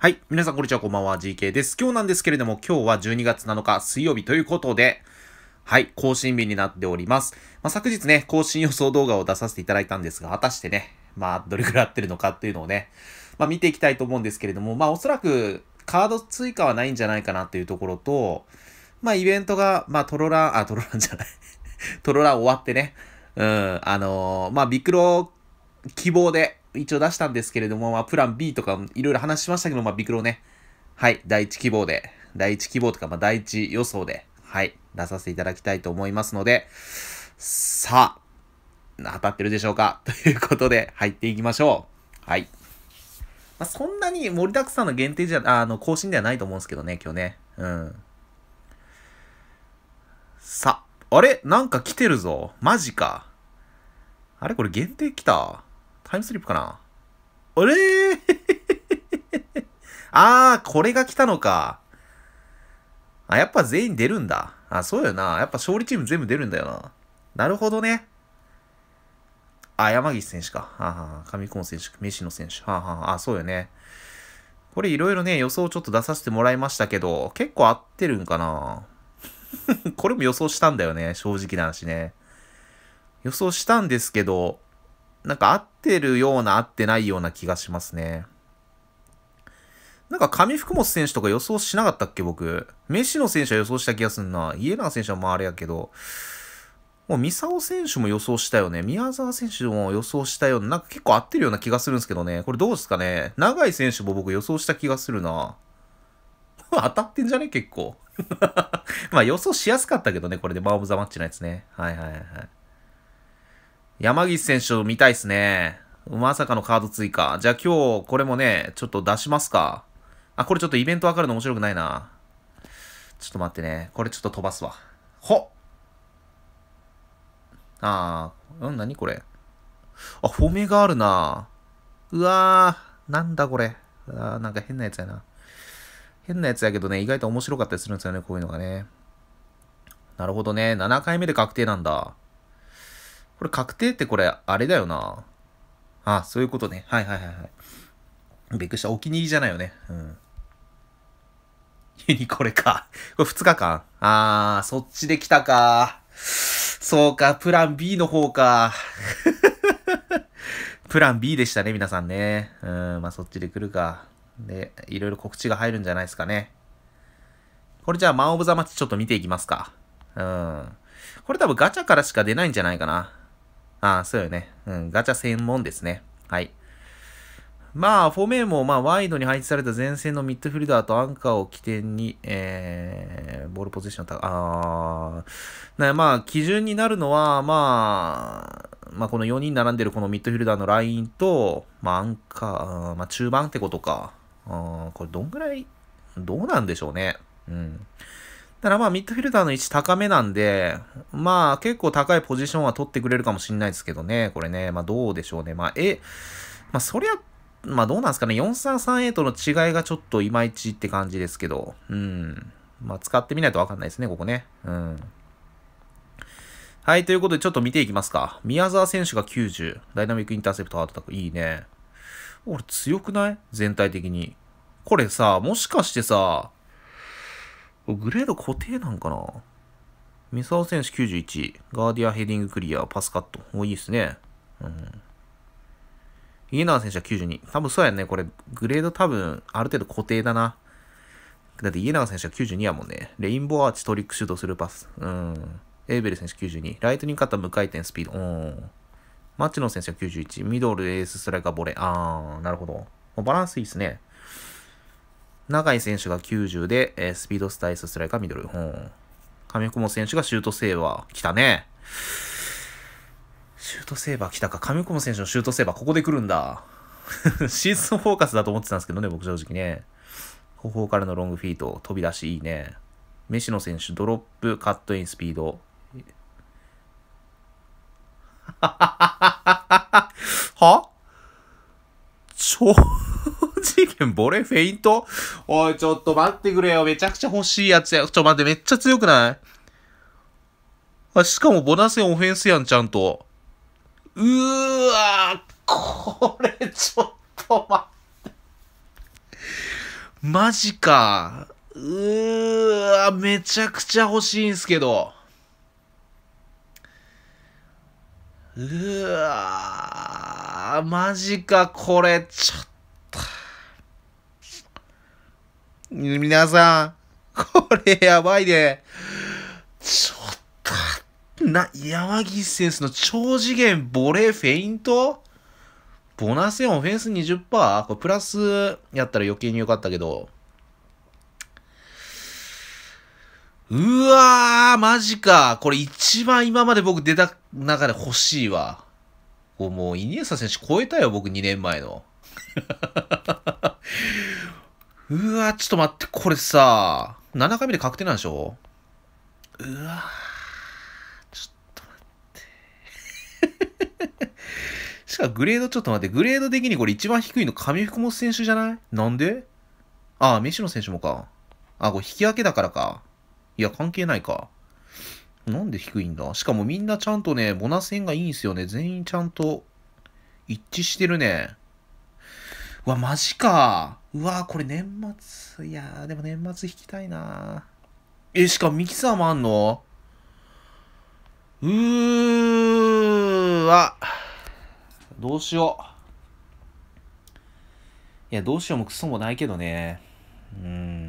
はい。皆さん、こんにちは。こんばんは。GK です。今日なんですけれども、今日は12月7日水曜日ということで、はい、更新日になっております。まあ、昨日ね、更新予想動画を出させていただいたんですが、果たしてね、まあ、どれくらい合ってるのかっていうのをね、まあ、見ていきたいと思うんですけれども、まあ、おそらく、カード追加はないんじゃないかなっていうところと、まあ、イベントが、まあ、トロラン、あ、トロランじゃない トロラン終わってね、うん、あのー、まあ、ビクロ希望で、一応出したんですけれども、まあ、プラン B とかいろいろ話しましたけど、まあ、ビクロね、はい、第一希望で、第一希望とか、まあ、第一予想で、はい、出させていただきたいと思いますので、さあ、当たってるでしょうか ということで、入っていきましょう。はい。まあ、そんなに盛りだくさんの限定じゃ、あの、更新ではないと思うんですけどね、今日ね。うん。さあ、あれなんか来てるぞ。マジか。あれこれ限定来たタイムスリップかなあれー あー、これが来たのか。あ、やっぱ全員出るんだ。あ、そうよな。やっぱ勝利チーム全部出るんだよな。なるほどね。あ、山岸選手か。あ、はあ、上コン選手、飯野選手。はあ、はあ、あ、そうよね。これいろいろね、予想ちょっと出させてもらいましたけど、結構合ってるんかな これも予想したんだよね、正直な話ね。予想したんですけど、なんか合ってるような合ってないような気がしますね。なんか上福本選手とか予想しなかったっけ僕。メッシの選手は予想した気がすんな。家永選手はまああれやけど。もう三沢選手も予想したよね。宮沢選手も予想したような。なんか結構合ってるような気がするんですけどね。これどうですかね。長井選手も僕予想した気がするな。当たってんじゃね結構。まあ予想しやすかったけどね。これでマオブザマッチのやつね。はいはいはい。山岸選手を見たいっすね。まさかのカード追加。じゃあ今日これもね、ちょっと出しますか。あ、これちょっとイベントわかるの面白くないな。ちょっと待ってね。これちょっと飛ばすわ。ほっあー、うん、なにこれ。あ、褒めがあるな。うわー、なんだこれ。あー、なんか変なやつやな。変なやつやけどね、意外と面白かったりするんですよね、こういうのがね。なるほどね。7回目で確定なんだ。これ確定ってこれ、あれだよな。あ、そういうことね。はいはいはいはい。びっくりした。お気に入りじゃないよね。うん。ユ ニこれか。これ2日間。あー、そっちで来たか。そうか、プラン B の方か。プラン B でしたね、皆さんね。うん、まあそっちで来るか。で、いろいろ告知が入るんじゃないですかね。これじゃあ、マン・オブ・ザ・マッチちょっと見ていきますか。うん。これ多分ガチャからしか出ないんじゃないかな。ああ、そうよね。うん、ガチャ専門ですね。はい。まあ、フォーメーも、まあ、ワイドに配置された前線のミッドフィルダーとアンカーを起点に、えー、ボールポジションた、あなまあ、基準になるのは、まあ、まあ、この4人並んでるこのミッドフィルダーのラインと、まあ、アンカー、まあ、中盤ってことか。あこれ、どんぐらい、どうなんでしょうね。うん。だからまあ、ミッドフィルダーの位置高めなんで、まあ、結構高いポジションは取ってくれるかもしれないですけどね、これね、まあ、どうでしょうね。まあ、え、まあ、そりゃ、まあ、どうなんですかね、4-3-3-8との違いがちょっといまいちって感じですけど、うん。まあ、使ってみないとわかんないですね、ここね。うん。はい、ということで、ちょっと見ていきますか。宮沢選手が90、ダイナミックインターセプトハートタック、いいね。俺、強くない全体的に。これさ、もしかしてさ、グレード固定なんかなミサオ選手91、ガーディアヘディングクリア、パスカット。お、いいっすね。うん。イエナー選手は92。多分そうやね。これ、グレード多分、ある程度固定だな。だってイエナー選手は92やもんね。レインボーアーチ、トリックシュート、するパス。うん。エーベル選手92。ライトニングカッター無回転、スピード。うん。マッチノ選手は91。ミドル、エース、ストライカー、ボレー。あー、なるほど。バランスいいっすね。永井選手が90で、えー、スピードスタイススライカーミドル。うん。上雲選手がシュートセーバー。来たね。シュートセーバー来たか。上雲選手のシュートセーバー、ここで来るんだ。シーズンフォーカスだと思ってたんですけどね、僕正直ね。後方からのロングフィート、飛び出しいいね。メシノ選手、ドロップ、カットイン、スピード。はははは ボレフェイントおい、ちょっと待ってくれよ。めちゃくちゃ欲しいやつや。ちょ、待って、めっちゃ強くないあしかもボナセンオフェンスやん、ちゃんと。うーわこれ、ちょっと待って。マジか。うーわめちゃくちゃ欲しいんすけど。うわマジか、これ、ちょっ皆さん、これやばいね。ちょっと、な、山岸選手の超次元ボレーフェイントボナセオオフェンス20%これプラスやったら余計に良かったけど。うわー、マジか。これ一番今まで僕出た中で欲しいわ。もう、イニエスタ選手超えたよ、僕2年前の。うわ、ちょっと待って、これさ、7回目で確定なんでしょうわちょっと待って。しかもグレードちょっと待って、グレード的にこれ一番低いの上福本選手じゃないなんでああ、飯野選手もか。あ、これ引き分けだからか。いや、関係ないか。なんで低いんだしかもみんなちゃんとね、ボナ戦がいいんすよね。全員ちゃんと一致してるね。わ、マジか。うわ、これ年末。いやでも年末引きたいなえ、しかもミキサーもあんのうーわ。どうしよう。いや、どうしようもクソもないけどね。うん。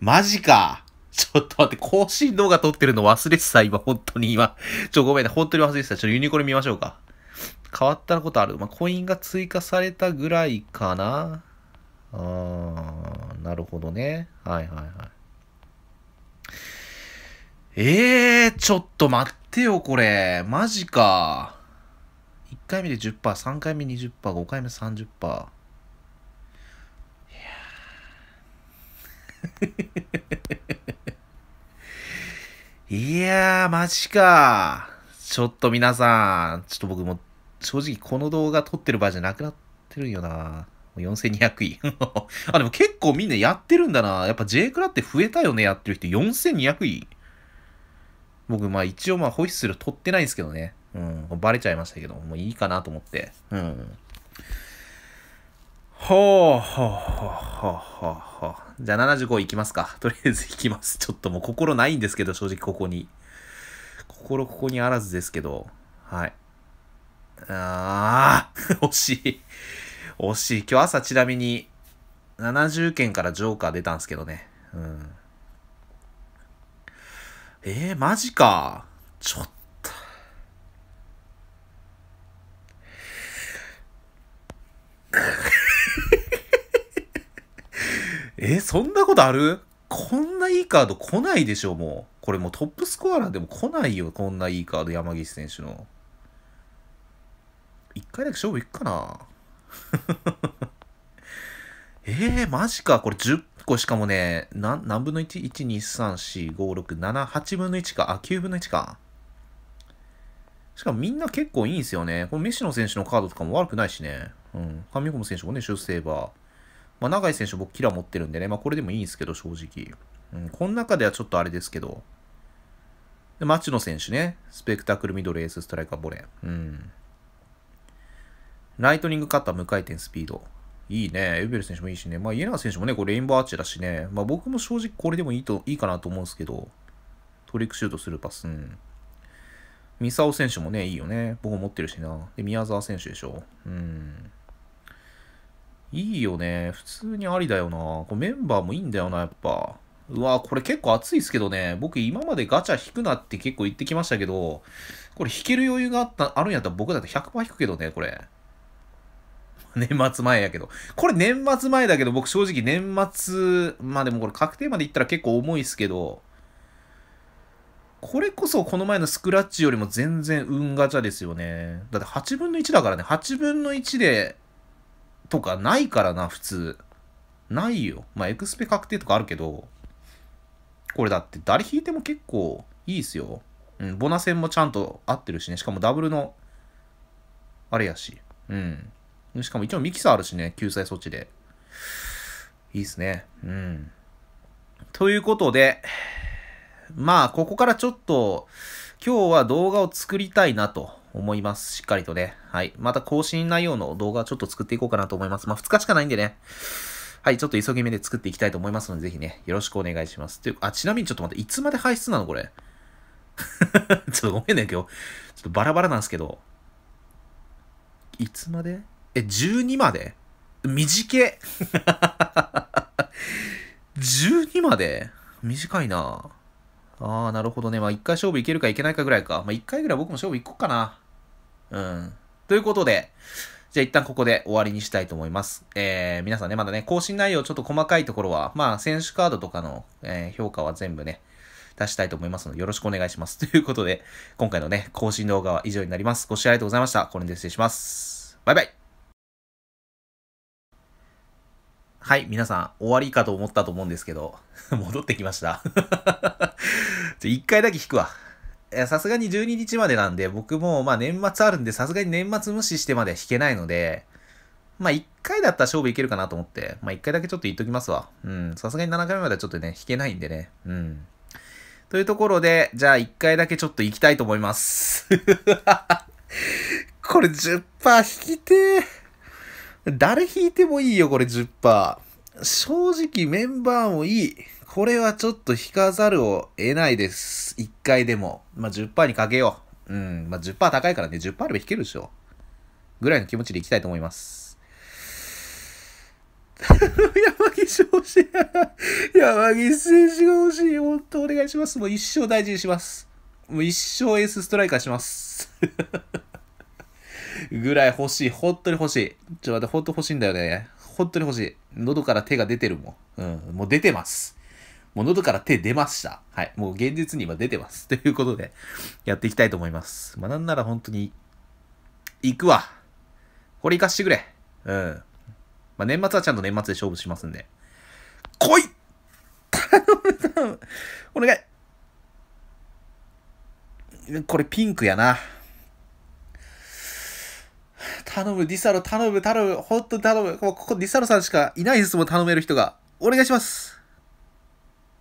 マジか。ちょっと待って、更新動画撮ってるの忘れてた、今、本当に今。ちょ、ごめんね、本当に忘れてた。ちょっとユニコロ見ましょうか。変わったことある。まあ、コインが追加されたぐらいかな。あー、なるほどね。はいはいはい。えー、ちょっと待ってよ、これ。マジか。1回目で10%、3回目20%、5回目30%。いやー、マジか。ちょっと皆さん、ちょっと僕も正直この動画撮ってる場合じゃなくなってるよな。4200位。あ、でも結構みんなやってるんだな。やっぱ J クラって増えたよね、やってる人。4200位。僕、まあ一応まあホイッスル取ってないんですけどね。うん。バレちゃいましたけど、もういいかなと思って。うん。ほうほうほうほうほう。はあ、じゃあ75いきますか。とりあえずいきます。ちょっともう心ないんですけど、正直ここに。心ここにあらずですけど、はい。ああ、惜しい。惜しい。今日朝ちなみに、70件からジョーカー出たんですけどね。うん。えー、マジか。ちょっえー、そんなことあるこんないいカード来ないでしょ、もう。これもうトップスコアラーでも来ないよ、こんないいカード、山岸選手の。一回だけ勝負いくかな えー、マジか。これ10個しかもね、な何分の 1?1,2,3,4,5,6,7,8 分の1か。あ、9分の1か。しかもみんな結構いいんですよね。このメッシの選手のカードとかも悪くないしね。うん。上本選手もね、シューセーバー。まあ、永井選手、僕、キラ持ってるんでね、まあ、これでもいいんですけど、正直。うん、この中ではちょっとあれですけど。で、町野選手ね、スペクタクルミドルエースストライカーボレー。うん。ライトニングカッター無回転スピード。いいね。エベル選手もいいしね。まあ、家永選手もね、これレインボーアーチだしね。まあ、僕も正直これでもいいと、いいかなと思うんですけど、トリックシュートするパス。うん。サオ選手もね、いいよね。僕も持ってるしな。で、宮沢選手でしょ。うん。いいよね。普通にありだよな。こメンバーもいいんだよな、やっぱ。うわこれ結構熱いですけどね。僕今までガチャ引くなって結構言ってきましたけど、これ引ける余裕があった、あるんやったら僕だって100%引くけどね、これ。年末前やけど。これ年末前だけど、僕正直年末、まあでもこれ確定までいったら結構重いっすけど、これこそこの前のスクラッチよりも全然運ガチャですよね。だって8分の1だからね、8分の1でとかないからな、普通。ないよ。まあ、エクスペ確定とかあるけど、これだって誰引いても結構いいっすよ。うん、ボナ戦もちゃんと合ってるしね。しかもダブルの、あれやし。うん。しかも一応ミキサーあるしね、救済措置で。いいっすね。うん。ということで、まあ、ここからちょっと、今日は動画を作りたいなと思います。しっかりとね。はい。また更新内容の動画ちょっと作っていこうかなと思います。まあ、2日しかないんでね。はい、ちょっと急ぎ目で作っていきたいと思いますので、ぜひね、よろしくお願いします。という、あ、ちなみにちょっと待って、いつまで排出なのこれ。ちょっとごめんね、今日。ちょっとバラバラなんですけど。いつまでえ、12まで短い12まで短いなああ、なるほどね。まあ、1回勝負いけるかいけないかぐらいか。まあ、1回ぐらい僕も勝負いこうかな。うん。ということで、じゃあ一旦ここで終わりにしたいと思います。えー、皆さんね、まだね、更新内容ちょっと細かいところは、まあ、選手カードとかの、えー、評価は全部ね、出したいと思いますので、よろしくお願いします。ということで、今回のね、更新動画は以上になります。ご視聴ありがとうございました。これで失礼します。バイバイはい、皆さん、終わりかと思ったと思うんですけど、戻ってきました。一回だけ引くわ。さすがに12日までなんで、僕もまあ年末あるんで、さすがに年末無視してまでは引けないので、まあ1回だったら勝負いけるかなと思って、まあ1回だけちょっと言っときますわ。うん、さすがに7回目まではちょっとね、引けないんでね。うん。というところで、じゃあ1回だけちょっと行きたいと思います。これ10%引きて誰引いてもいいよ、これ10%。正直メンバーもいい。これはちょっと引かざるを得ないです。一回でも。まあ、10%にかけよう。うん。まあ、10%高いからね、10%あれば引けるでしょ。ぐらいの気持ちでいきたいと思います。山岸欲しい。山岸選手が欲しい。本当お願いします。もう一生大事にします。もう一生エースストライカーします。ぐらい欲しい。本当に欲しい。ちょっと待って、本当欲しいんだよね。本当に欲しい。喉から手が出てるもん。うん。もう出てます。もう喉から手出ました。はい。もう現実に今出てます。ということで、やっていきたいと思います。まあ、なんなら本当に、行くわ。これ行かしてくれ。うん。まあ、年末はちゃんと年末で勝負しますんで。来い 頼む頼む。お願い。これピンクやな。頼む、ディサロ頼む、頼む、ほんと頼む。ここディサロさんしかいないですもん、頼める人が。お願いします。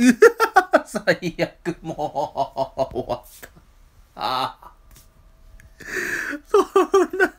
うわ最悪もう、終わった。ああ。そんな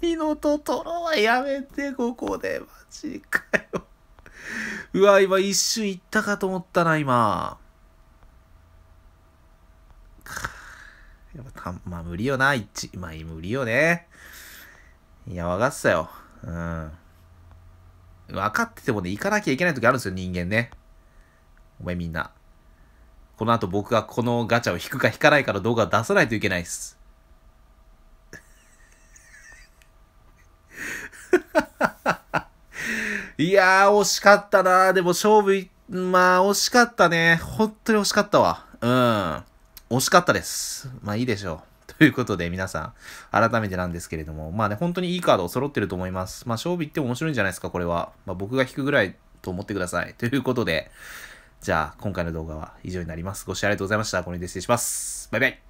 身のととろはやめて、ここで。マジかよ。うわ、今一瞬行ったかと思ったな、今。やっぱた、まあ無理よな、一。まあ無理よね。いや、分かってたよ。うん。分かっててもね、行かなきゃいけない時あるんですよ、人間ね。お前みんな。この後僕がこのガチャを引くか引かないかの動画を出さないといけないっす。いやー、惜しかったなでも勝負、まあ、惜しかったね。本当に惜しかったわ。うん。惜しかったです。まあ、いいでしょう。ということで、皆さん、改めてなんですけれども、まあね、本当にいいカードを揃ってると思います。まあ、勝負いっても面白いんじゃないですか、これは。まあ、僕が引くぐらいと思ってください。ということで、じゃあ、今回の動画は以上になります。ご視聴ありがとうございました。これで失礼します。バイバイ。